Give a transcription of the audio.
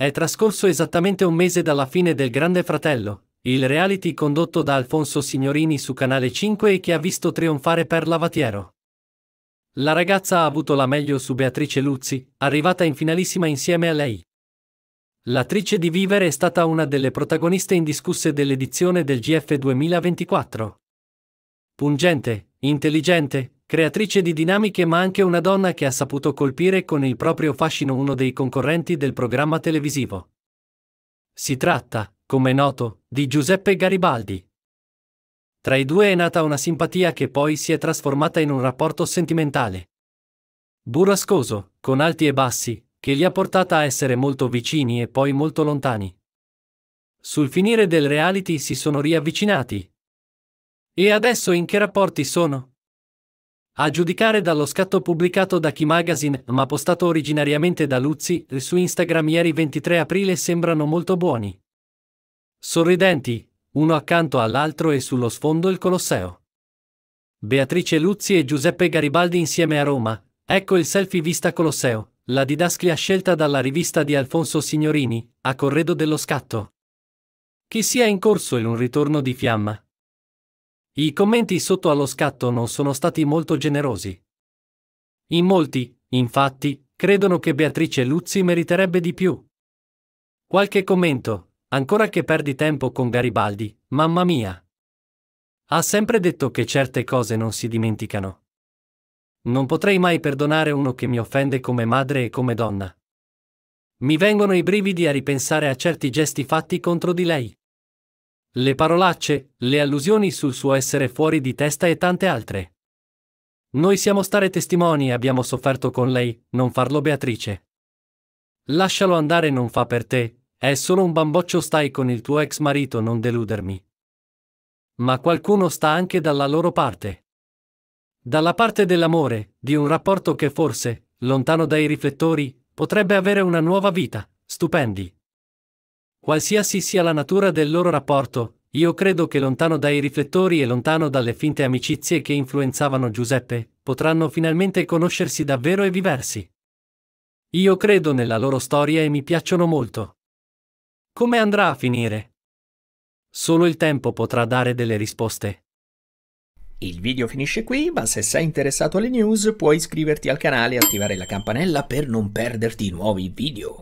È trascorso esattamente un mese dalla fine del Grande Fratello, il reality condotto da Alfonso Signorini su Canale 5 e che ha visto trionfare per Lavatiero. La ragazza ha avuto la meglio su Beatrice Luzzi, arrivata in finalissima insieme a lei. L'attrice di Vivere è stata una delle protagoniste indiscusse dell'edizione del GF 2024. Pungente, intelligente, creatrice di dinamiche ma anche una donna che ha saputo colpire con il proprio fascino uno dei concorrenti del programma televisivo. Si tratta, come è noto, di Giuseppe Garibaldi. Tra i due è nata una simpatia che poi si è trasformata in un rapporto sentimentale. Burrascoso, con alti e bassi, che li ha portata a essere molto vicini e poi molto lontani. Sul finire del reality si sono riavvicinati. E adesso in che rapporti sono? A giudicare dallo scatto pubblicato da Key Magazine, ma postato originariamente da Luzzi, su Instagram ieri 23 aprile sembrano molto buoni. Sorridenti, uno accanto all'altro e sullo sfondo il Colosseo. Beatrice Luzzi e Giuseppe Garibaldi insieme a Roma, ecco il selfie vista Colosseo, la didasclia scelta dalla rivista di Alfonso Signorini, a corredo dello scatto. Chi sia in corso in un ritorno di fiamma, i commenti sotto allo scatto non sono stati molto generosi. In molti, infatti, credono che Beatrice Luzzi meriterebbe di più. Qualche commento, ancora che perdi tempo con Garibaldi, mamma mia. Ha sempre detto che certe cose non si dimenticano. Non potrei mai perdonare uno che mi offende come madre e come donna. Mi vengono i brividi a ripensare a certi gesti fatti contro di lei le parolacce, le allusioni sul suo essere fuori di testa e tante altre. Noi siamo stare testimoni e abbiamo sofferto con lei, non farlo Beatrice. Lascialo andare non fa per te, è solo un bamboccio stai con il tuo ex marito non deludermi. Ma qualcuno sta anche dalla loro parte. Dalla parte dell'amore, di un rapporto che forse, lontano dai riflettori, potrebbe avere una nuova vita, stupendi. Qualsiasi sia la natura del loro rapporto, io credo che lontano dai riflettori e lontano dalle finte amicizie che influenzavano Giuseppe, potranno finalmente conoscersi davvero e viversi. Io credo nella loro storia e mi piacciono molto. Come andrà a finire? Solo il tempo potrà dare delle risposte. Il video finisce qui, ma se sei interessato alle news puoi iscriverti al canale e attivare la campanella per non perderti nuovi video.